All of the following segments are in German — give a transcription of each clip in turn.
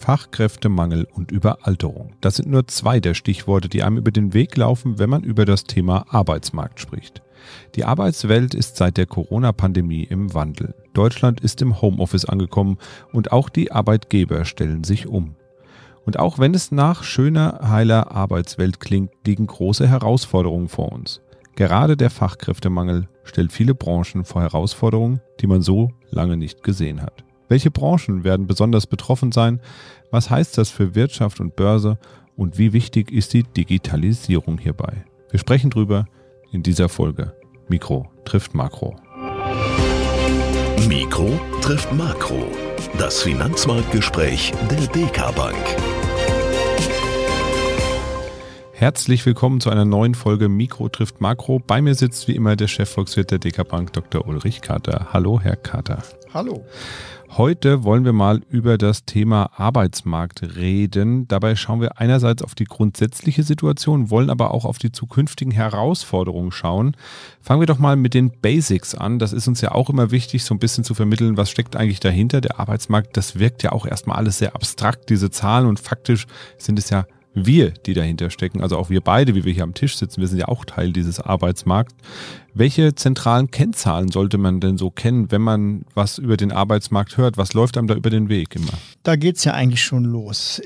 Fachkräftemangel und Überalterung. Das sind nur zwei der Stichworte, die einem über den Weg laufen, wenn man über das Thema Arbeitsmarkt spricht. Die Arbeitswelt ist seit der Corona-Pandemie im Wandel. Deutschland ist im Homeoffice angekommen und auch die Arbeitgeber stellen sich um. Und auch wenn es nach schöner, heiler Arbeitswelt klingt, liegen große Herausforderungen vor uns. Gerade der Fachkräftemangel stellt viele Branchen vor Herausforderungen, die man so lange nicht gesehen hat. Welche Branchen werden besonders betroffen sein? Was heißt das für Wirtschaft und Börse? Und wie wichtig ist die Digitalisierung hierbei? Wir sprechen drüber in dieser Folge. Mikro trifft Makro. Mikro trifft Makro. Das Finanzmarktgespräch der DK Bank. Herzlich willkommen zu einer neuen Folge Mikro trifft Makro. Bei mir sitzt wie immer der Chefvolkswirt der DK Bank, Dr. Ulrich Kater. Hallo, Herr Kater. Hallo. Heute wollen wir mal über das Thema Arbeitsmarkt reden. Dabei schauen wir einerseits auf die grundsätzliche Situation, wollen aber auch auf die zukünftigen Herausforderungen schauen. Fangen wir doch mal mit den Basics an. Das ist uns ja auch immer wichtig, so ein bisschen zu vermitteln, was steckt eigentlich dahinter. Der Arbeitsmarkt, das wirkt ja auch erstmal alles sehr abstrakt, diese Zahlen und faktisch sind es ja wir, die dahinter stecken, also auch wir beide, wie wir hier am Tisch sitzen, wir sind ja auch Teil dieses Arbeitsmarkts. Welche zentralen Kennzahlen sollte man denn so kennen, wenn man was über den Arbeitsmarkt hört? Was läuft einem da über den Weg immer? Da geht es ja eigentlich schon los.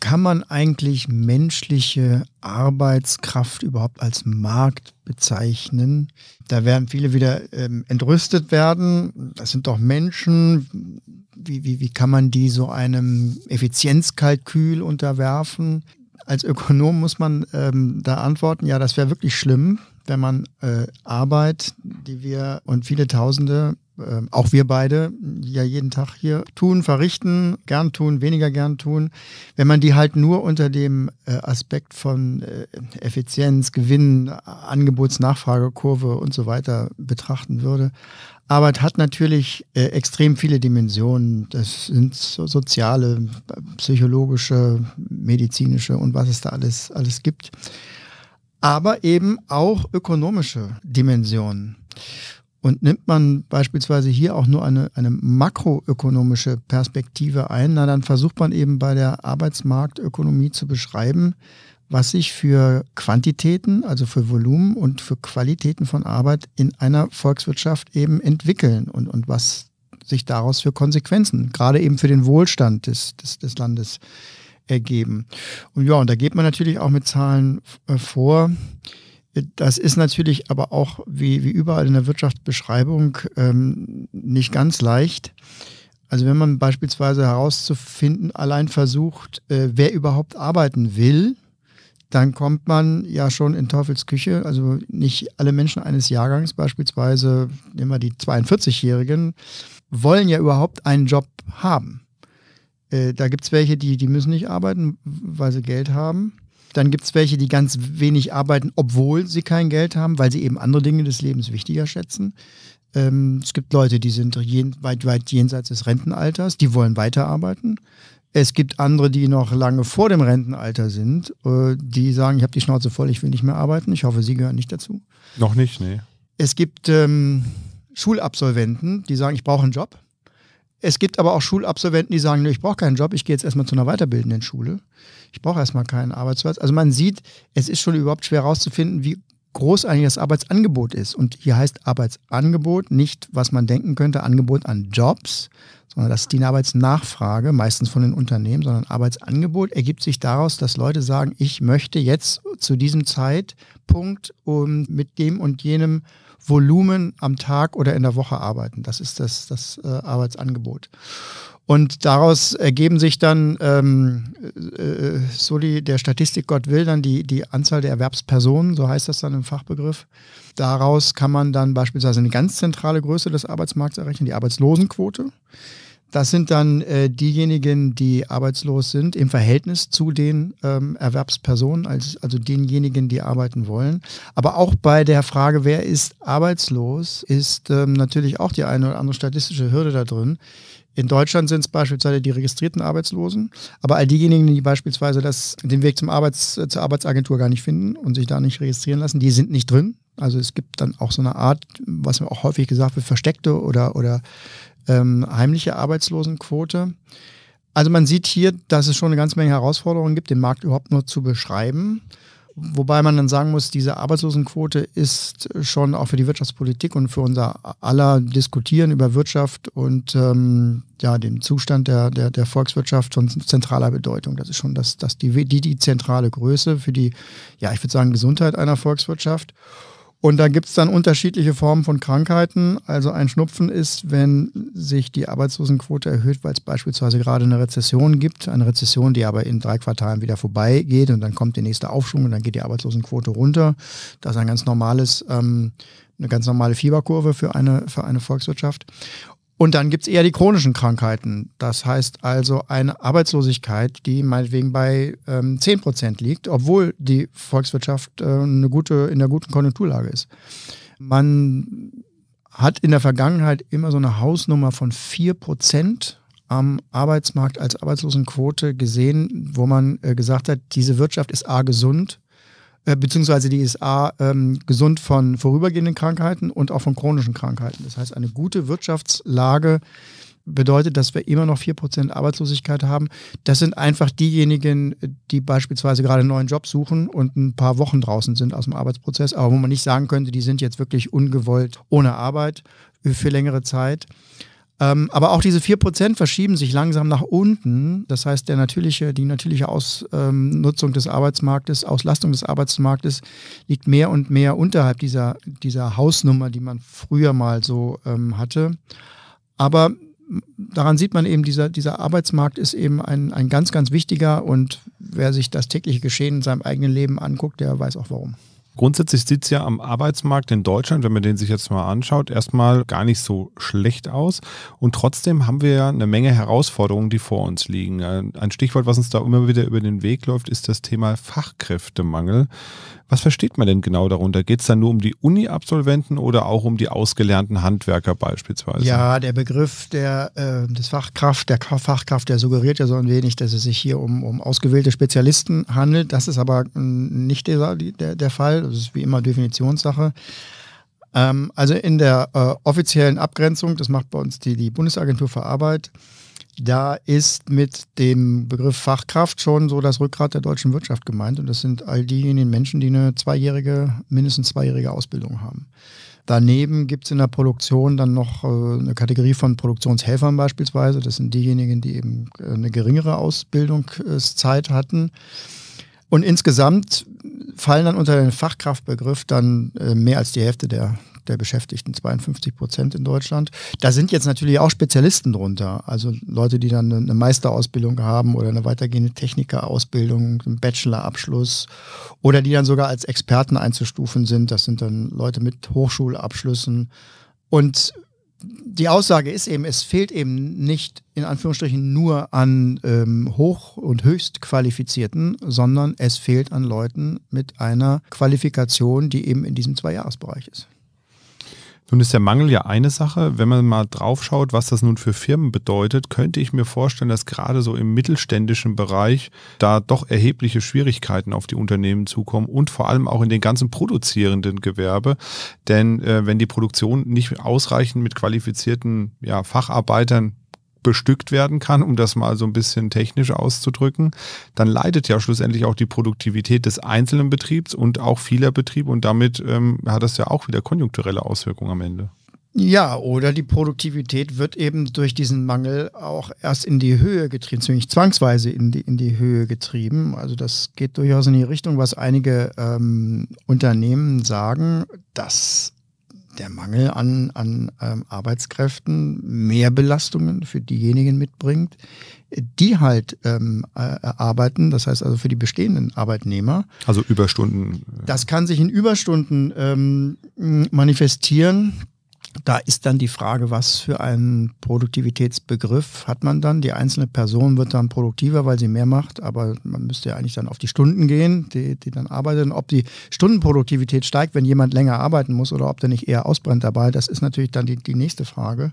Kann man eigentlich menschliche Arbeitskraft überhaupt als Markt bezeichnen? Da werden viele wieder ähm, entrüstet werden. Das sind doch Menschen. Wie, wie, wie kann man die so einem Effizienzkalkül unterwerfen? als Ökonom muss man ähm, da antworten, ja, das wäre wirklich schlimm, wenn man äh, Arbeit, die wir und viele Tausende, äh, auch wir beide, ja jeden Tag hier tun, verrichten, gern tun, weniger gern tun, wenn man die halt nur unter dem äh, Aspekt von äh, Effizienz, Gewinn, Angebotsnachfragekurve und so weiter betrachten würde, Arbeit hat natürlich äh, extrem viele Dimensionen. Das sind so soziale, psychologische, medizinische und was es da alles, alles gibt. Aber eben auch ökonomische Dimensionen. Und nimmt man beispielsweise hier auch nur eine, eine makroökonomische Perspektive ein, na dann versucht man eben bei der Arbeitsmarktökonomie zu beschreiben, was ich für Quantitäten, also für Volumen und für Qualitäten von Arbeit in einer Volkswirtschaft eben entwickeln und, und was sich daraus für Konsequenzen, gerade eben für den Wohlstand des, des, des Landes ergeben. Und ja, und da geht man natürlich auch mit Zahlen äh, vor. Das ist natürlich aber auch, wie, wie überall in der Wirtschaftsbeschreibung, ähm, nicht ganz leicht. Also wenn man beispielsweise herauszufinden, allein versucht, äh, wer überhaupt arbeiten will, dann kommt man ja schon in Teufels Küche. Also nicht alle Menschen eines Jahrgangs, beispielsweise, nehmen wir die 42-Jährigen, wollen ja überhaupt einen Job haben. Äh, da gibt es welche, die, die müssen nicht arbeiten, weil sie Geld haben. Dann gibt es welche, die ganz wenig arbeiten, obwohl sie kein Geld haben, weil sie eben andere Dinge des Lebens wichtiger schätzen. Ähm, es gibt Leute, die sind jen, weit, weit jenseits des Rentenalters, die wollen weiterarbeiten. Es gibt andere, die noch lange vor dem Rentenalter sind, äh, die sagen, ich habe die Schnauze voll, ich will nicht mehr arbeiten. Ich hoffe, Sie gehören nicht dazu. Noch nicht, nee. Es gibt ähm, Schulabsolventen, die sagen, ich brauche einen Job. Es gibt aber auch Schulabsolventen, die sagen, nee, ich brauche keinen Job, ich gehe jetzt erstmal zu einer weiterbildenden Schule. Ich brauche erstmal keinen Arbeitsplatz. Also man sieht, es ist schon überhaupt schwer herauszufinden, wie groß eigentlich das Arbeitsangebot ist. Und hier heißt Arbeitsangebot nicht, was man denken könnte, Angebot an Jobs, sondern das ist die Arbeitsnachfrage, meistens von den Unternehmen, sondern Arbeitsangebot ergibt sich daraus, dass Leute sagen, ich möchte jetzt zu diesem Zeitpunkt um, mit dem und jenem Volumen am Tag oder in der Woche arbeiten. Das ist das, das äh, Arbeitsangebot. Und daraus ergeben sich dann, ähm, äh, so die, der Statistik Gott will, dann die, die Anzahl der Erwerbspersonen, so heißt das dann im Fachbegriff. Daraus kann man dann beispielsweise eine ganz zentrale Größe des Arbeitsmarkts errechnen, die Arbeitslosenquote. Das sind dann äh, diejenigen, die arbeitslos sind im Verhältnis zu den ähm, Erwerbspersonen, als, also denjenigen, die arbeiten wollen. Aber auch bei der Frage, wer ist arbeitslos, ist ähm, natürlich auch die eine oder andere statistische Hürde da drin in Deutschland sind es beispielsweise die registrierten Arbeitslosen, aber all diejenigen, die beispielsweise das, den Weg zum Arbeits, zur Arbeitsagentur gar nicht finden und sich da nicht registrieren lassen, die sind nicht drin. Also es gibt dann auch so eine Art, was mir auch häufig gesagt wird, versteckte oder, oder ähm, heimliche Arbeitslosenquote. Also man sieht hier, dass es schon eine ganze Menge Herausforderungen gibt, den Markt überhaupt nur zu beschreiben. Wobei man dann sagen muss, diese Arbeitslosenquote ist schon auch für die Wirtschaftspolitik und für unser aller Diskutieren über Wirtschaft und ähm, ja, den Zustand der, der, der Volkswirtschaft von zentraler Bedeutung. Das ist schon das, das die, die, die zentrale Größe für die, ja, ich würde sagen, Gesundheit einer Volkswirtschaft. Und da gibt es dann unterschiedliche Formen von Krankheiten. Also ein Schnupfen ist, wenn sich die Arbeitslosenquote erhöht, weil es beispielsweise gerade eine Rezession gibt. Eine Rezession, die aber in drei Quartalen wieder vorbeigeht und dann kommt der nächste Aufschwung und dann geht die Arbeitslosenquote runter. Das ist ein ganz normales, ähm, eine ganz normale Fieberkurve für eine, für eine Volkswirtschaft. Und dann gibt es eher die chronischen Krankheiten. Das heißt also eine Arbeitslosigkeit, die meinetwegen bei ähm, 10 Prozent liegt, obwohl die Volkswirtschaft äh, eine gute, in einer guten Konjunkturlage ist. Man hat in der Vergangenheit immer so eine Hausnummer von 4 Prozent am Arbeitsmarkt als Arbeitslosenquote gesehen, wo man äh, gesagt hat, diese Wirtschaft ist a gesund, äh, beziehungsweise die ISA ähm, gesund von vorübergehenden Krankheiten und auch von chronischen Krankheiten. Das heißt, eine gute Wirtschaftslage bedeutet, dass wir immer noch 4% Arbeitslosigkeit haben. Das sind einfach diejenigen, die beispielsweise gerade einen neuen Job suchen und ein paar Wochen draußen sind aus dem Arbeitsprozess, aber wo man nicht sagen könnte, die sind jetzt wirklich ungewollt ohne Arbeit für längere Zeit. Ähm, aber auch diese 4% verschieben sich langsam nach unten. Das heißt, der natürliche, die natürliche Ausnutzung ähm, des Arbeitsmarktes, Auslastung des Arbeitsmarktes liegt mehr und mehr unterhalb dieser, dieser Hausnummer, die man früher mal so ähm, hatte. Aber daran sieht man eben, dieser, dieser Arbeitsmarkt ist eben ein, ein ganz, ganz wichtiger und wer sich das tägliche Geschehen in seinem eigenen Leben anguckt, der weiß auch warum. Grundsätzlich sieht es ja am Arbeitsmarkt in Deutschland, wenn man den sich jetzt mal anschaut, erstmal gar nicht so schlecht aus. Und trotzdem haben wir ja eine Menge Herausforderungen, die vor uns liegen. Äh, ein Stichwort, was uns da immer wieder über den Weg läuft, ist das Thema Fachkräftemangel. Was versteht man denn genau darunter? Geht es dann nur um die Uni-Absolventen oder auch um die ausgelernten Handwerker beispielsweise? Ja, der Begriff der, äh, des Fachkraft, der Fachkraft, der suggeriert ja so ein wenig, dass es sich hier um, um ausgewählte Spezialisten handelt. Das ist aber mm, nicht der, der, der Fall. Das ist wie immer Definitionssache ähm, also in der äh, offiziellen Abgrenzung, das macht bei uns die, die Bundesagentur für Arbeit, da ist mit dem Begriff Fachkraft schon so das Rückgrat der deutschen Wirtschaft gemeint. Und das sind all diejenigen Menschen, die eine zweijährige, mindestens zweijährige Ausbildung haben. Daneben gibt es in der Produktion dann noch äh, eine Kategorie von Produktionshelfern beispielsweise. Das sind diejenigen, die eben äh, eine geringere Ausbildungszeit hatten. Und insgesamt fallen dann unter den Fachkraftbegriff dann äh, mehr als die Hälfte der, der Beschäftigten, 52 Prozent in Deutschland. Da sind jetzt natürlich auch Spezialisten drunter, also Leute, die dann eine Meisterausbildung haben oder eine weitergehende Technikerausbildung, einen Bachelorabschluss oder die dann sogar als Experten einzustufen sind. Das sind dann Leute mit Hochschulabschlüssen. Und die Aussage ist eben, es fehlt eben nicht in Anführungsstrichen nur an ähm, hoch- und höchstqualifizierten, sondern es fehlt an Leuten mit einer Qualifikation, die eben in diesem Zweijahresbereich ist. Nun ist der Mangel ja eine Sache. Wenn man mal draufschaut, was das nun für Firmen bedeutet, könnte ich mir vorstellen, dass gerade so im mittelständischen Bereich da doch erhebliche Schwierigkeiten auf die Unternehmen zukommen und vor allem auch in den ganzen produzierenden Gewerbe. Denn äh, wenn die Produktion nicht ausreichend mit qualifizierten ja, Facharbeitern bestückt werden kann, um das mal so ein bisschen technisch auszudrücken, dann leidet ja schlussendlich auch die Produktivität des einzelnen Betriebs und auch vieler Betriebe und damit ähm, hat das ja auch wieder konjunkturelle Auswirkungen am Ende. Ja, oder die Produktivität wird eben durch diesen Mangel auch erst in die Höhe getrieben, ziemlich zwangsweise in die, in die Höhe getrieben. Also das geht durchaus in die Richtung, was einige ähm, Unternehmen sagen, dass der Mangel an, an ähm, Arbeitskräften mehr Belastungen für diejenigen mitbringt, die halt ähm, äh, arbeiten, das heißt also für die bestehenden Arbeitnehmer. Also Überstunden. Äh. Das kann sich in Überstunden ähm, manifestieren da ist dann die Frage, was für einen Produktivitätsbegriff hat man dann? Die einzelne Person wird dann produktiver, weil sie mehr macht, aber man müsste ja eigentlich dann auf die Stunden gehen, die, die dann arbeiten. Ob die Stundenproduktivität steigt, wenn jemand länger arbeiten muss oder ob der nicht eher ausbrennt dabei, das ist natürlich dann die, die nächste Frage.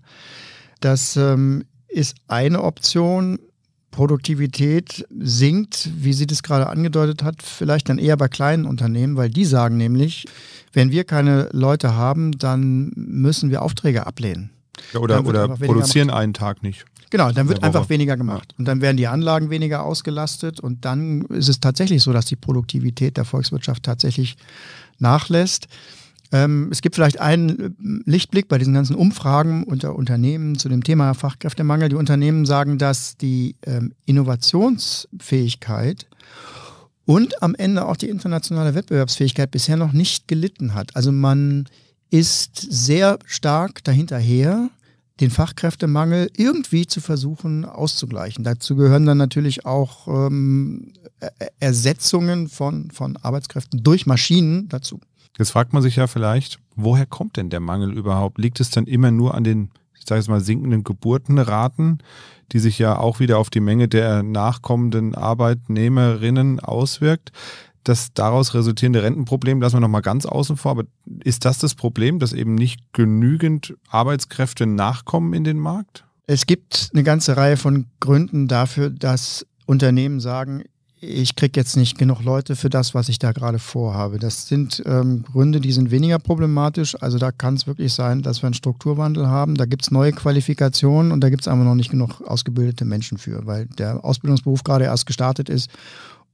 Das ähm, ist eine Option. Produktivität sinkt, wie sie das gerade angedeutet hat, vielleicht dann eher bei kleinen Unternehmen, weil die sagen nämlich, wenn wir keine Leute haben, dann müssen wir Aufträge ablehnen. Ja, oder oder produzieren gemacht. einen Tag nicht. Genau, dann wird einfach weniger gemacht. Und dann werden die Anlagen weniger ausgelastet. Und dann ist es tatsächlich so, dass die Produktivität der Volkswirtschaft tatsächlich nachlässt. Ähm, es gibt vielleicht einen äh, Lichtblick bei diesen ganzen Umfragen unter Unternehmen zu dem Thema Fachkräftemangel. Die Unternehmen sagen, dass die ähm, Innovationsfähigkeit und am Ende auch die internationale Wettbewerbsfähigkeit bisher noch nicht gelitten hat. Also man ist sehr stark dahinterher, den Fachkräftemangel irgendwie zu versuchen auszugleichen. Dazu gehören dann natürlich auch ähm, Ersetzungen von, von Arbeitskräften durch Maschinen dazu. Jetzt fragt man sich ja vielleicht, woher kommt denn der Mangel überhaupt? Liegt es dann immer nur an den, ich sage jetzt mal, sinkenden Geburtenraten, die sich ja auch wieder auf die Menge der nachkommenden Arbeitnehmerinnen auswirkt? Das daraus resultierende Rentenproblem lassen wir nochmal ganz außen vor. Aber ist das das Problem, dass eben nicht genügend Arbeitskräfte nachkommen in den Markt? Es gibt eine ganze Reihe von Gründen dafür, dass Unternehmen sagen, ich kriege jetzt nicht genug Leute für das, was ich da gerade vorhabe. Das sind ähm, Gründe, die sind weniger problematisch. Also da kann es wirklich sein, dass wir einen Strukturwandel haben. Da gibt es neue Qualifikationen und da gibt es einfach noch nicht genug ausgebildete Menschen für, weil der Ausbildungsberuf gerade erst gestartet ist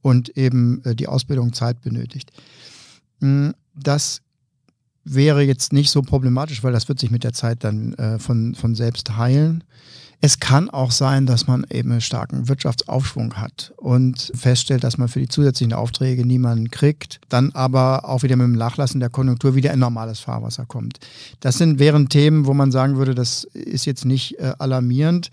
und eben äh, die Ausbildung Zeit benötigt. Hm, das wäre jetzt nicht so problematisch, weil das wird sich mit der Zeit dann äh, von, von selbst heilen. Es kann auch sein, dass man eben einen starken Wirtschaftsaufschwung hat und feststellt, dass man für die zusätzlichen Aufträge niemanden kriegt, dann aber auch wieder mit dem Nachlassen der Konjunktur wieder in normales Fahrwasser kommt. Das sind, wären Themen, wo man sagen würde, das ist jetzt nicht äh, alarmierend,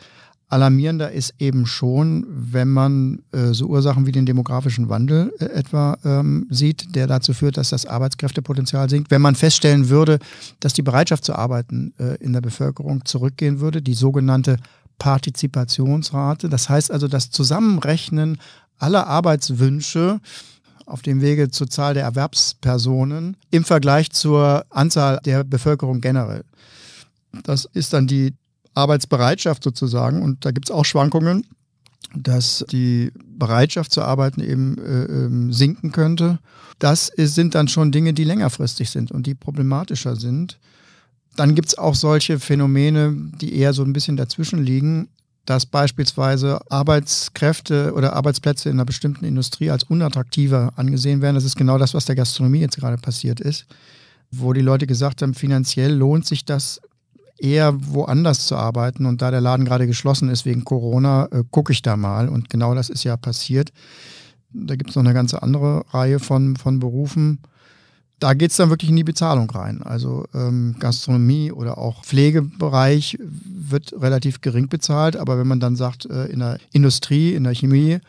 Alarmierender ist eben schon, wenn man äh, so Ursachen wie den demografischen Wandel äh, etwa ähm, sieht, der dazu führt, dass das Arbeitskräftepotenzial sinkt. Wenn man feststellen würde, dass die Bereitschaft zu arbeiten äh, in der Bevölkerung zurückgehen würde, die sogenannte Partizipationsrate, das heißt also das Zusammenrechnen aller Arbeitswünsche auf dem Wege zur Zahl der Erwerbspersonen im Vergleich zur Anzahl der Bevölkerung generell. Das ist dann die Arbeitsbereitschaft sozusagen. Und da gibt es auch Schwankungen, dass die Bereitschaft zu arbeiten eben äh, ähm, sinken könnte. Das ist, sind dann schon Dinge, die längerfristig sind und die problematischer sind. Dann gibt es auch solche Phänomene, die eher so ein bisschen dazwischen liegen, dass beispielsweise Arbeitskräfte oder Arbeitsplätze in einer bestimmten Industrie als unattraktiver angesehen werden. Das ist genau das, was der Gastronomie jetzt gerade passiert ist, wo die Leute gesagt haben, finanziell lohnt sich das eher woanders zu arbeiten. Und da der Laden gerade geschlossen ist wegen Corona, äh, gucke ich da mal. Und genau das ist ja passiert. Da gibt es noch eine ganze andere Reihe von, von Berufen. Da geht es dann wirklich in die Bezahlung rein. Also ähm, Gastronomie oder auch Pflegebereich wird relativ gering bezahlt. Aber wenn man dann sagt, äh, in der Industrie, in der Chemie,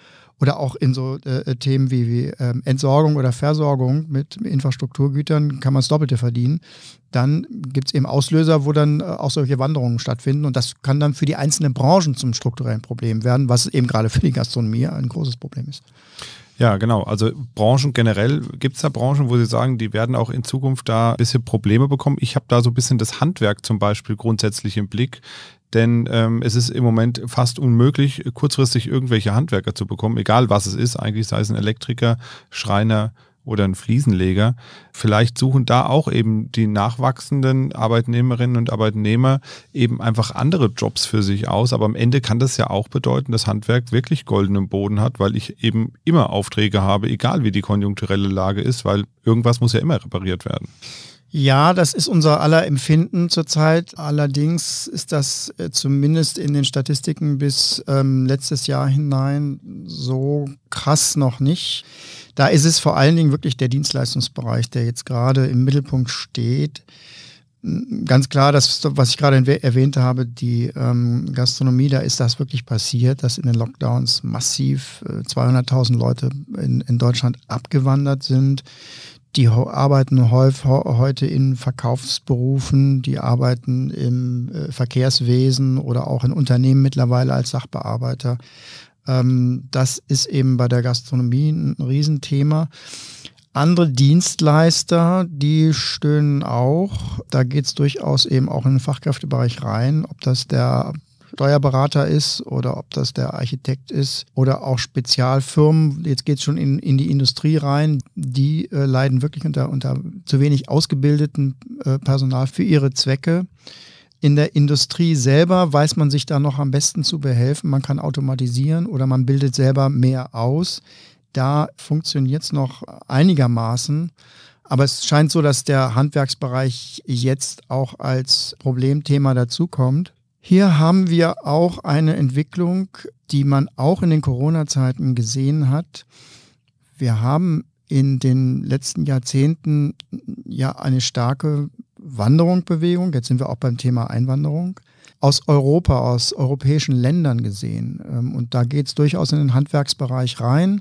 oder auch in so äh, äh, Themen wie, wie ähm, Entsorgung oder Versorgung mit Infrastrukturgütern kann man das Doppelte verdienen. Dann gibt es eben Auslöser, wo dann äh, auch solche Wanderungen stattfinden. Und das kann dann für die einzelnen Branchen zum strukturellen Problem werden, was eben gerade für die Gastronomie ein großes Problem ist. Ja, genau. Also Branchen generell, gibt es da Branchen, wo Sie sagen, die werden auch in Zukunft da ein bisschen Probleme bekommen? Ich habe da so ein bisschen das Handwerk zum Beispiel grundsätzlich im Blick denn ähm, es ist im Moment fast unmöglich, kurzfristig irgendwelche Handwerker zu bekommen, egal was es ist, eigentlich sei es ein Elektriker, Schreiner oder ein Fliesenleger. Vielleicht suchen da auch eben die nachwachsenden Arbeitnehmerinnen und Arbeitnehmer eben einfach andere Jobs für sich aus. Aber am Ende kann das ja auch bedeuten, dass Handwerk wirklich goldenen Boden hat, weil ich eben immer Aufträge habe, egal wie die konjunkturelle Lage ist, weil irgendwas muss ja immer repariert werden. Ja, das ist unser aller Empfinden zurzeit. Allerdings ist das äh, zumindest in den Statistiken bis ähm, letztes Jahr hinein so krass noch nicht. Da ist es vor allen Dingen wirklich der Dienstleistungsbereich, der jetzt gerade im Mittelpunkt steht. Hm, ganz klar, das, was ich gerade erwähnt habe, die ähm, Gastronomie, da ist das wirklich passiert, dass in den Lockdowns massiv äh, 200.000 Leute in, in Deutschland abgewandert sind die arbeiten heute in Verkaufsberufen, die arbeiten im äh, Verkehrswesen oder auch in Unternehmen mittlerweile als Sachbearbeiter. Ähm, das ist eben bei der Gastronomie ein Riesenthema. Andere Dienstleister, die stöhnen auch. Da geht es durchaus eben auch in den Fachkräftebereich rein, ob das der Steuerberater ist oder ob das der Architekt ist oder auch Spezialfirmen, jetzt geht es schon in, in die Industrie rein, die äh, leiden wirklich unter, unter zu wenig ausgebildeten äh, Personal für ihre Zwecke. In der Industrie selber weiß man sich da noch am besten zu behelfen. Man kann automatisieren oder man bildet selber mehr aus. Da funktioniert es noch einigermaßen. Aber es scheint so, dass der Handwerksbereich jetzt auch als Problemthema dazukommt. Hier haben wir auch eine Entwicklung, die man auch in den Corona-Zeiten gesehen hat. Wir haben in den letzten Jahrzehnten ja eine starke Wanderung, jetzt sind wir auch beim Thema Einwanderung, aus Europa, aus europäischen Ländern gesehen. Ähm, und da geht es durchaus in den Handwerksbereich rein,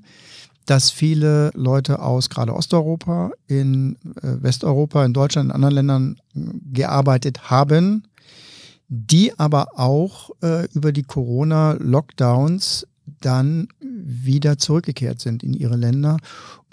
dass viele Leute aus gerade Osteuropa, in äh, Westeuropa, in Deutschland, in anderen Ländern äh, gearbeitet haben die aber auch äh, über die Corona-Lockdowns dann wieder zurückgekehrt sind in ihre Länder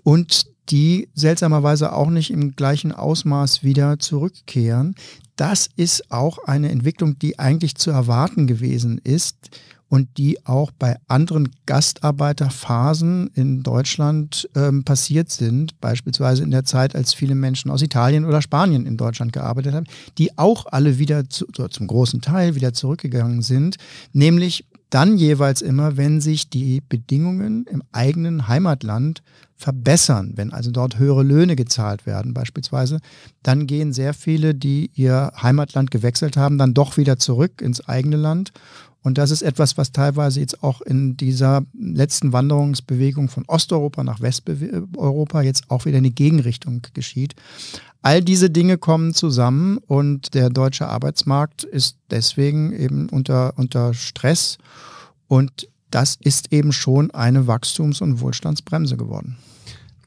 und die seltsamerweise auch nicht im gleichen Ausmaß wieder zurückkehren. Das ist auch eine Entwicklung, die eigentlich zu erwarten gewesen ist, und die auch bei anderen Gastarbeiterphasen in Deutschland ähm, passiert sind, beispielsweise in der Zeit, als viele Menschen aus Italien oder Spanien in Deutschland gearbeitet haben, die auch alle wieder zu, zum großen Teil wieder zurückgegangen sind, nämlich dann jeweils immer, wenn sich die Bedingungen im eigenen Heimatland verbessern, wenn also dort höhere Löhne gezahlt werden beispielsweise, dann gehen sehr viele, die ihr Heimatland gewechselt haben, dann doch wieder zurück ins eigene Land und das ist etwas, was teilweise jetzt auch in dieser letzten Wanderungsbewegung von Osteuropa nach Westeuropa jetzt auch wieder in die Gegenrichtung geschieht. All diese Dinge kommen zusammen und der deutsche Arbeitsmarkt ist deswegen eben unter, unter Stress. Und das ist eben schon eine Wachstums- und Wohlstandsbremse geworden.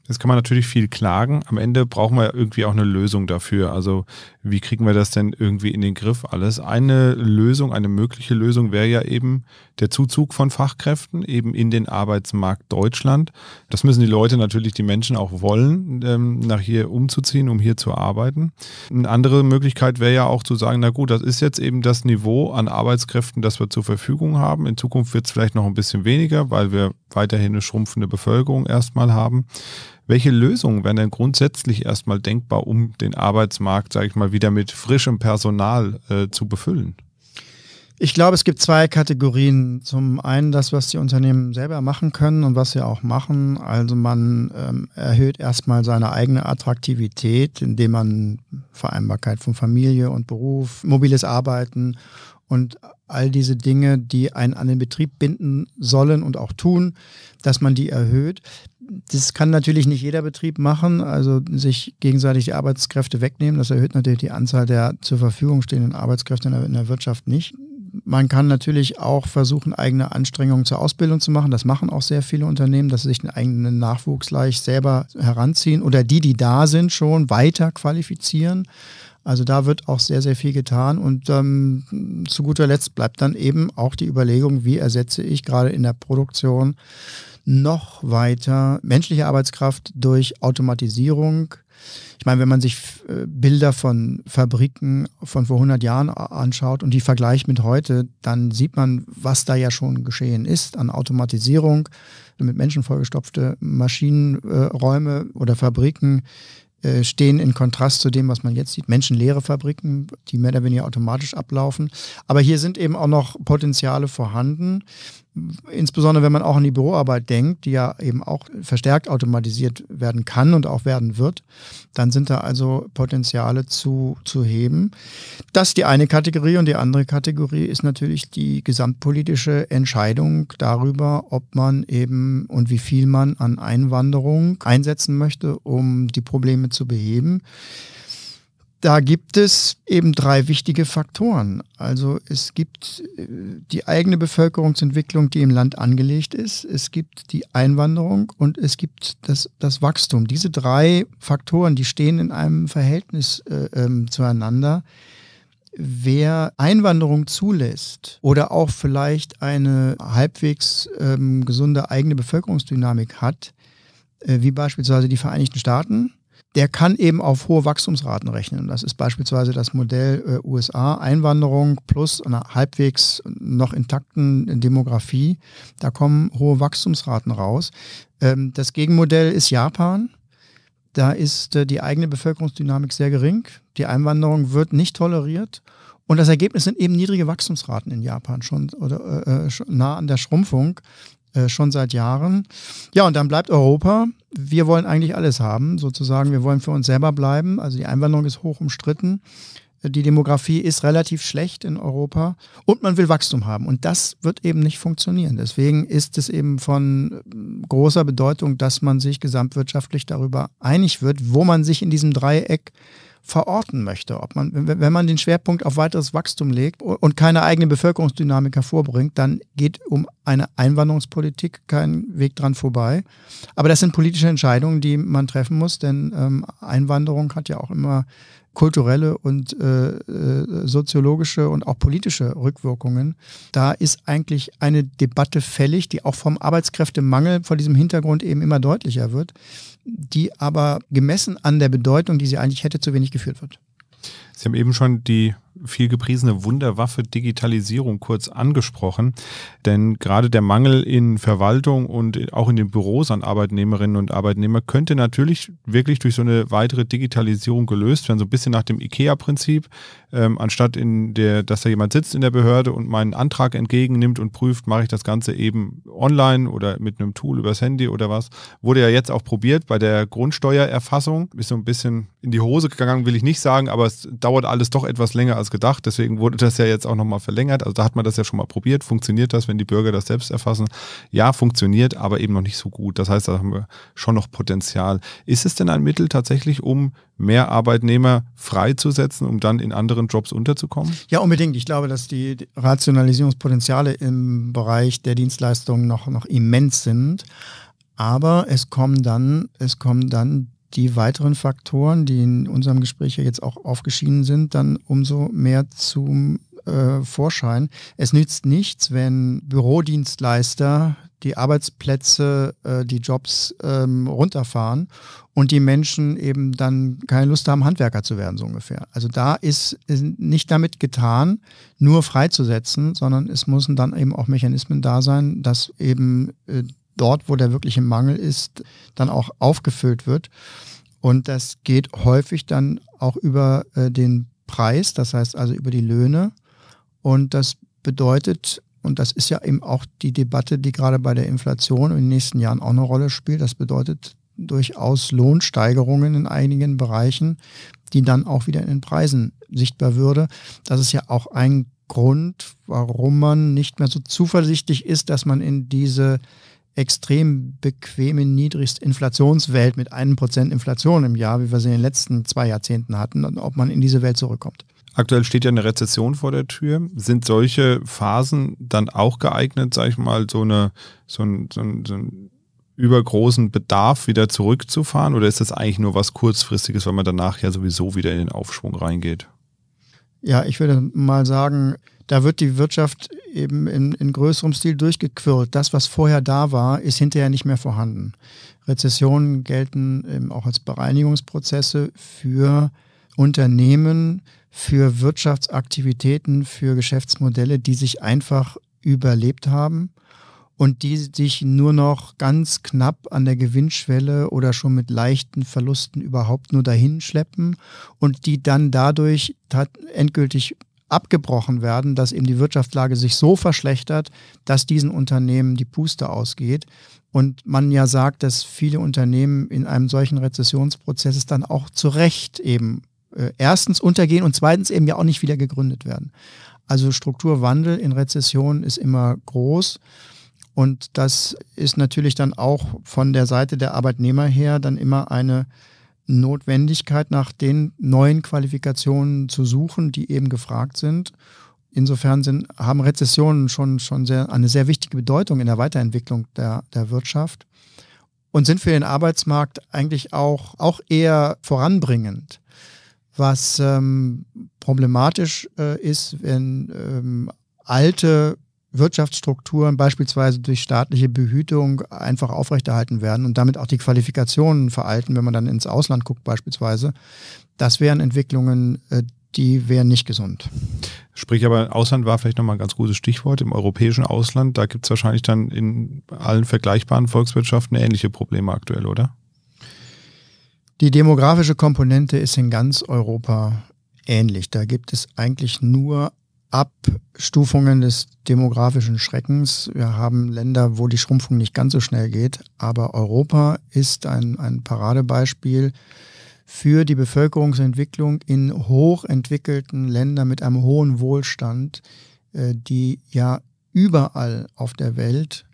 Jetzt kann man natürlich viel klagen. Am Ende brauchen wir irgendwie auch eine Lösung dafür. Also wie kriegen wir das denn irgendwie in den Griff alles? Eine Lösung, eine mögliche Lösung wäre ja eben der Zuzug von Fachkräften eben in den Arbeitsmarkt Deutschland. Das müssen die Leute natürlich, die Menschen auch wollen, ähm, nach hier umzuziehen, um hier zu arbeiten. Eine andere Möglichkeit wäre ja auch zu sagen, na gut, das ist jetzt eben das Niveau an Arbeitskräften, das wir zur Verfügung haben. In Zukunft wird es vielleicht noch ein bisschen weniger, weil wir weiterhin eine schrumpfende Bevölkerung erstmal haben. Welche Lösungen wären denn grundsätzlich erstmal denkbar, um den Arbeitsmarkt, sage ich mal, wieder mit frischem Personal äh, zu befüllen? Ich glaube, es gibt zwei Kategorien. Zum einen das, was die Unternehmen selber machen können und was sie auch machen. Also man ähm, erhöht erstmal seine eigene Attraktivität, indem man Vereinbarkeit von Familie und Beruf, mobiles Arbeiten und all diese Dinge, die einen an den Betrieb binden sollen und auch tun, dass man die erhöht. Das kann natürlich nicht jeder Betrieb machen, also sich gegenseitig die Arbeitskräfte wegnehmen. Das erhöht natürlich die Anzahl der zur Verfügung stehenden Arbeitskräfte in der, in der Wirtschaft nicht. Man kann natürlich auch versuchen, eigene Anstrengungen zur Ausbildung zu machen. Das machen auch sehr viele Unternehmen, dass sie sich den eigenen Nachwuchs gleich selber heranziehen oder die, die da sind, schon weiter qualifizieren also da wird auch sehr, sehr viel getan und ähm, zu guter Letzt bleibt dann eben auch die Überlegung, wie ersetze ich gerade in der Produktion noch weiter menschliche Arbeitskraft durch Automatisierung. Ich meine, wenn man sich äh, Bilder von Fabriken von vor 100 Jahren anschaut und die vergleicht mit heute, dann sieht man, was da ja schon geschehen ist an Automatisierung, mit Menschen vollgestopfte Maschinenräume äh, oder Fabriken, äh, stehen in Kontrast zu dem, was man jetzt sieht. Menschenleere Fabriken, die mehr oder weniger automatisch ablaufen. Aber hier sind eben auch noch Potenziale vorhanden insbesondere wenn man auch an die Büroarbeit denkt, die ja eben auch verstärkt automatisiert werden kann und auch werden wird, dann sind da also Potenziale zu, zu heben. Das ist die eine Kategorie und die andere Kategorie ist natürlich die gesamtpolitische Entscheidung darüber, ob man eben und wie viel man an Einwanderung einsetzen möchte, um die Probleme zu beheben. Da gibt es eben drei wichtige Faktoren. Also es gibt äh, die eigene Bevölkerungsentwicklung, die im Land angelegt ist. Es gibt die Einwanderung und es gibt das, das Wachstum. Diese drei Faktoren, die stehen in einem Verhältnis äh, ähm, zueinander. Wer Einwanderung zulässt oder auch vielleicht eine halbwegs ähm, gesunde eigene Bevölkerungsdynamik hat, äh, wie beispielsweise die Vereinigten Staaten, der kann eben auf hohe Wachstumsraten rechnen. Das ist beispielsweise das Modell äh, USA, Einwanderung plus einer halbwegs noch intakten äh, Demografie. Da kommen hohe Wachstumsraten raus. Ähm, das Gegenmodell ist Japan. Da ist äh, die eigene Bevölkerungsdynamik sehr gering. Die Einwanderung wird nicht toleriert. Und das Ergebnis sind eben niedrige Wachstumsraten in Japan, schon oder äh, äh nah an der Schrumpfung, äh, schon seit Jahren. Ja, und dann bleibt Europa wir wollen eigentlich alles haben, sozusagen. Wir wollen für uns selber bleiben. Also die Einwanderung ist hoch umstritten. Die Demografie ist relativ schlecht in Europa und man will Wachstum haben. Und das wird eben nicht funktionieren. Deswegen ist es eben von äh, großer Bedeutung, dass man sich gesamtwirtschaftlich darüber einig wird, wo man sich in diesem Dreieck äh, verorten möchte. Ob man, wenn man den Schwerpunkt auf weiteres Wachstum legt und keine eigene Bevölkerungsdynamik hervorbringt, dann geht um eine Einwanderungspolitik kein Weg dran vorbei. Aber das sind politische Entscheidungen, die man treffen muss, denn ähm, Einwanderung hat ja auch immer kulturelle und äh, äh, soziologische und auch politische Rückwirkungen. Da ist eigentlich eine Debatte fällig, die auch vom Arbeitskräftemangel vor diesem Hintergrund eben immer deutlicher wird, die aber gemessen an der Bedeutung, die sie eigentlich hätte, zu wenig geführt wird. Sie haben eben schon die viel gepriesene Wunderwaffe Digitalisierung kurz angesprochen. Denn gerade der Mangel in Verwaltung und auch in den Büros an Arbeitnehmerinnen und Arbeitnehmern könnte natürlich wirklich durch so eine weitere Digitalisierung gelöst werden. So ein bisschen nach dem IKEA-Prinzip. Ähm, anstatt in der, dass da jemand sitzt in der Behörde und meinen Antrag entgegennimmt und prüft, mache ich das Ganze eben online oder mit einem Tool übers Handy oder was. Wurde ja jetzt auch probiert bei der Grundsteuererfassung. Ist so ein bisschen in die Hose gegangen, will ich nicht sagen, aber es dauert alles doch etwas länger als das gedacht, deswegen wurde das ja jetzt auch nochmal verlängert. Also da hat man das ja schon mal probiert. Funktioniert das, wenn die Bürger das selbst erfassen? Ja, funktioniert, aber eben noch nicht so gut. Das heißt, da haben wir schon noch Potenzial. Ist es denn ein Mittel tatsächlich, um mehr Arbeitnehmer freizusetzen, um dann in anderen Jobs unterzukommen? Ja, unbedingt. Ich glaube, dass die Rationalisierungspotenziale im Bereich der Dienstleistungen noch, noch immens sind. Aber es kommen dann, es kommen dann die weiteren Faktoren, die in unserem Gespräch ja jetzt auch aufgeschieden sind, dann umso mehr zum äh, Vorschein. Es nützt nichts, wenn Bürodienstleister die Arbeitsplätze, äh, die Jobs ähm, runterfahren und die Menschen eben dann keine Lust haben, Handwerker zu werden, so ungefähr. Also da ist, ist nicht damit getan, nur freizusetzen, sondern es müssen dann eben auch Mechanismen da sein, dass eben äh, dort, wo der wirkliche Mangel ist, dann auch aufgefüllt wird. Und das geht häufig dann auch über äh, den Preis, das heißt also über die Löhne. Und das bedeutet, und das ist ja eben auch die Debatte, die gerade bei der Inflation in den nächsten Jahren auch eine Rolle spielt, das bedeutet durchaus Lohnsteigerungen in einigen Bereichen, die dann auch wieder in den Preisen sichtbar würde. Das ist ja auch ein Grund, warum man nicht mehr so zuversichtlich ist, dass man in diese extrem bequeme Niedrigstinflationswelt mit einem Prozent Inflation im Jahr, wie wir sie in den letzten zwei Jahrzehnten hatten, ob man in diese Welt zurückkommt. Aktuell steht ja eine Rezession vor der Tür. Sind solche Phasen dann auch geeignet, sag ich mal, so, eine, so, ein, so, ein, so einen übergroßen Bedarf wieder zurückzufahren? Oder ist das eigentlich nur was Kurzfristiges, weil man danach ja sowieso wieder in den Aufschwung reingeht? Ja, ich würde mal sagen, da wird die Wirtschaft eben in, in größerem Stil durchgequirlt. Das, was vorher da war, ist hinterher nicht mehr vorhanden. Rezessionen gelten eben auch als Bereinigungsprozesse für Unternehmen, für Wirtschaftsaktivitäten, für Geschäftsmodelle, die sich einfach überlebt haben und die sich nur noch ganz knapp an der Gewinnschwelle oder schon mit leichten Verlusten überhaupt nur dahin schleppen und die dann dadurch endgültig abgebrochen werden, dass eben die Wirtschaftslage sich so verschlechtert, dass diesen Unternehmen die Puste ausgeht. Und man ja sagt, dass viele Unternehmen in einem solchen Rezessionsprozess dann auch zu Recht eben äh, erstens untergehen und zweitens eben ja auch nicht wieder gegründet werden. Also Strukturwandel in Rezession ist immer groß. Und das ist natürlich dann auch von der Seite der Arbeitnehmer her dann immer eine Notwendigkeit, nach den neuen Qualifikationen zu suchen, die eben gefragt sind. Insofern sind, haben Rezessionen schon, schon sehr, eine sehr wichtige Bedeutung in der Weiterentwicklung der, der Wirtschaft und sind für den Arbeitsmarkt eigentlich auch, auch eher voranbringend. Was ähm, problematisch äh, ist, wenn ähm, alte Wirtschaftsstrukturen beispielsweise durch staatliche Behütung einfach aufrechterhalten werden und damit auch die Qualifikationen veralten, wenn man dann ins Ausland guckt beispielsweise. Das wären Entwicklungen, äh, die wären nicht gesund. Sprich, aber Ausland war vielleicht nochmal ein ganz gutes Stichwort. Im europäischen Ausland, da gibt es wahrscheinlich dann in allen vergleichbaren Volkswirtschaften ähnliche Probleme aktuell, oder? Die demografische Komponente ist in ganz Europa ähnlich. Da gibt es eigentlich nur Abstufungen des demografischen Schreckens. Wir haben Länder, wo die Schrumpfung nicht ganz so schnell geht, aber Europa ist ein, ein Paradebeispiel für die Bevölkerungsentwicklung in hochentwickelten Ländern mit einem hohen Wohlstand, äh, die ja überall auf der Welt,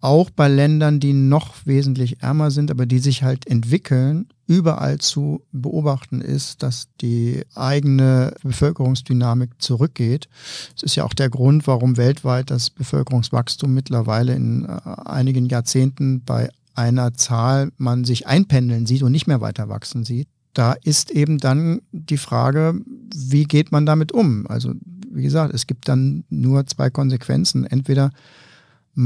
auch bei Ländern, die noch wesentlich ärmer sind, aber die sich halt entwickeln überall zu beobachten ist, dass die eigene Bevölkerungsdynamik zurückgeht. Es ist ja auch der Grund, warum weltweit das Bevölkerungswachstum mittlerweile in äh, einigen Jahrzehnten bei einer Zahl man sich einpendeln sieht und nicht mehr weiter wachsen sieht. Da ist eben dann die Frage, wie geht man damit um? Also wie gesagt, es gibt dann nur zwei Konsequenzen. Entweder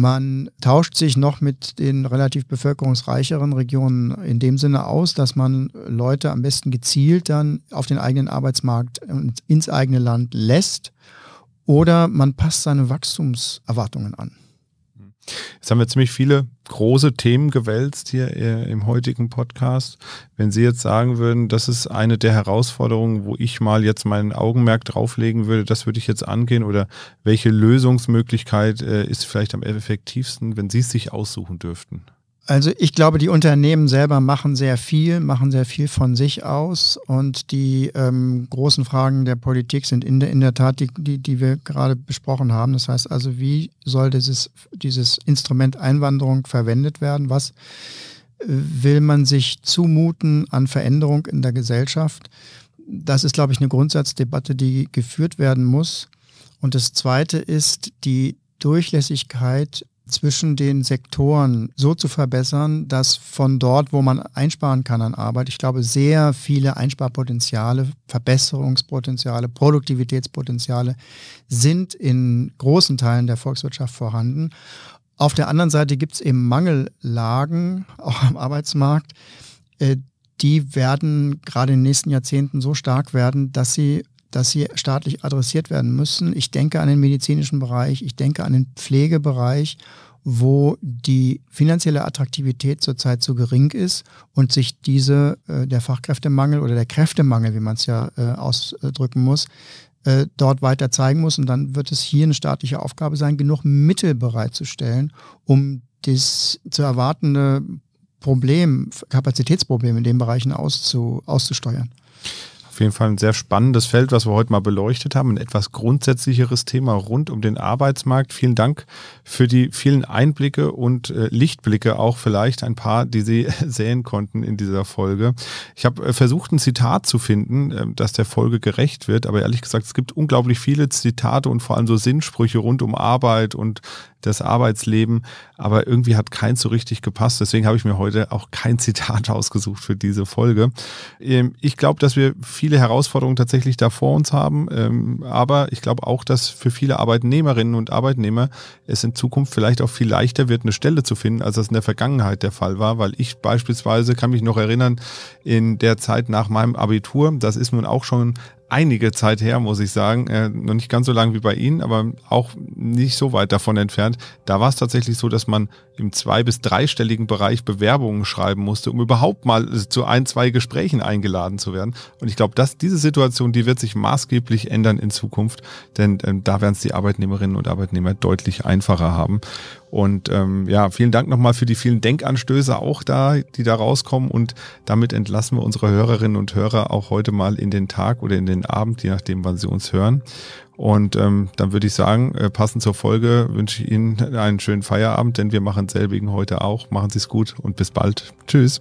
man tauscht sich noch mit den relativ bevölkerungsreicheren Regionen in dem Sinne aus, dass man Leute am besten gezielt dann auf den eigenen Arbeitsmarkt und ins eigene Land lässt oder man passt seine Wachstumserwartungen an. Jetzt haben wir ziemlich viele große Themen gewälzt hier äh, im heutigen Podcast. Wenn Sie jetzt sagen würden, das ist eine der Herausforderungen, wo ich mal jetzt mein Augenmerk drauflegen würde, das würde ich jetzt angehen oder welche Lösungsmöglichkeit äh, ist vielleicht am effektivsten, wenn Sie es sich aussuchen dürften? Also ich glaube, die Unternehmen selber machen sehr viel, machen sehr viel von sich aus und die ähm, großen Fragen der Politik sind in der, in der Tat die, die, die wir gerade besprochen haben. Das heißt also, wie soll dieses, dieses Instrument Einwanderung verwendet werden? Was äh, will man sich zumuten an Veränderung in der Gesellschaft? Das ist, glaube ich, eine Grundsatzdebatte, die geführt werden muss. Und das Zweite ist die Durchlässigkeit zwischen den Sektoren so zu verbessern, dass von dort, wo man einsparen kann an Arbeit, ich glaube, sehr viele Einsparpotenziale, Verbesserungspotenziale, Produktivitätspotenziale sind in großen Teilen der Volkswirtschaft vorhanden. Auf der anderen Seite gibt es eben Mangellagen, auch am Arbeitsmarkt, äh, die werden gerade in den nächsten Jahrzehnten so stark werden, dass sie dass sie staatlich adressiert werden müssen. Ich denke an den medizinischen Bereich, ich denke an den Pflegebereich, wo die finanzielle Attraktivität zurzeit zu gering ist und sich diese, äh, der Fachkräftemangel oder der Kräftemangel, wie man es ja äh, ausdrücken muss, äh, dort weiter zeigen muss. Und dann wird es hier eine staatliche Aufgabe sein, genug Mittel bereitzustellen, um das zu erwartende Problem, Kapazitätsproblem in den Bereichen auszu, auszusteuern. Auf jeden Fall ein sehr spannendes Feld, was wir heute mal beleuchtet haben. Ein etwas grundsätzlicheres Thema rund um den Arbeitsmarkt. Vielen Dank für die vielen Einblicke und äh, Lichtblicke, auch vielleicht ein paar, die Sie sehen konnten in dieser Folge. Ich habe äh, versucht, ein Zitat zu finden, äh, das der Folge gerecht wird. Aber ehrlich gesagt, es gibt unglaublich viele Zitate und vor allem so Sinnsprüche rund um Arbeit und das Arbeitsleben, aber irgendwie hat keins so richtig gepasst. Deswegen habe ich mir heute auch kein Zitat ausgesucht für diese Folge. Ähm, ich glaube, dass wir viel viele Herausforderungen tatsächlich da vor uns haben. Ähm, aber ich glaube auch, dass für viele Arbeitnehmerinnen und Arbeitnehmer es in Zukunft vielleicht auch viel leichter wird, eine Stelle zu finden, als das in der Vergangenheit der Fall war. Weil ich beispielsweise kann mich noch erinnern, in der Zeit nach meinem Abitur, das ist nun auch schon einige Zeit her, muss ich sagen. Äh, noch nicht ganz so lang wie bei Ihnen, aber auch nicht so weit davon entfernt. Da war es tatsächlich so, dass man im zwei- bis dreistelligen Bereich Bewerbungen schreiben musste, um überhaupt mal zu ein, zwei Gesprächen eingeladen zu werden. Und ich glaube, dass diese Situation, die wird sich maßgeblich ändern in Zukunft, denn ähm, da werden es die Arbeitnehmerinnen und Arbeitnehmer deutlich einfacher haben. Und ähm, ja, vielen Dank nochmal für die vielen Denkanstöße auch da, die da rauskommen. Und damit entlassen wir unsere Hörerinnen und Hörer auch heute mal in den Tag oder in den den Abend, je nachdem, wann Sie uns hören. Und ähm, dann würde ich sagen, äh, passend zur Folge wünsche ich Ihnen einen schönen Feierabend, denn wir machen selbigen heute auch. Machen Sie es gut und bis bald. Tschüss.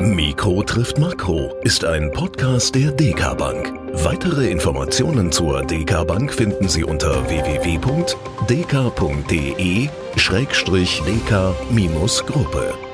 Mikro trifft Makro ist ein Podcast der DK Bank. Weitere Informationen zur DK Bank finden Sie unter www.dk.de-dk-gruppe.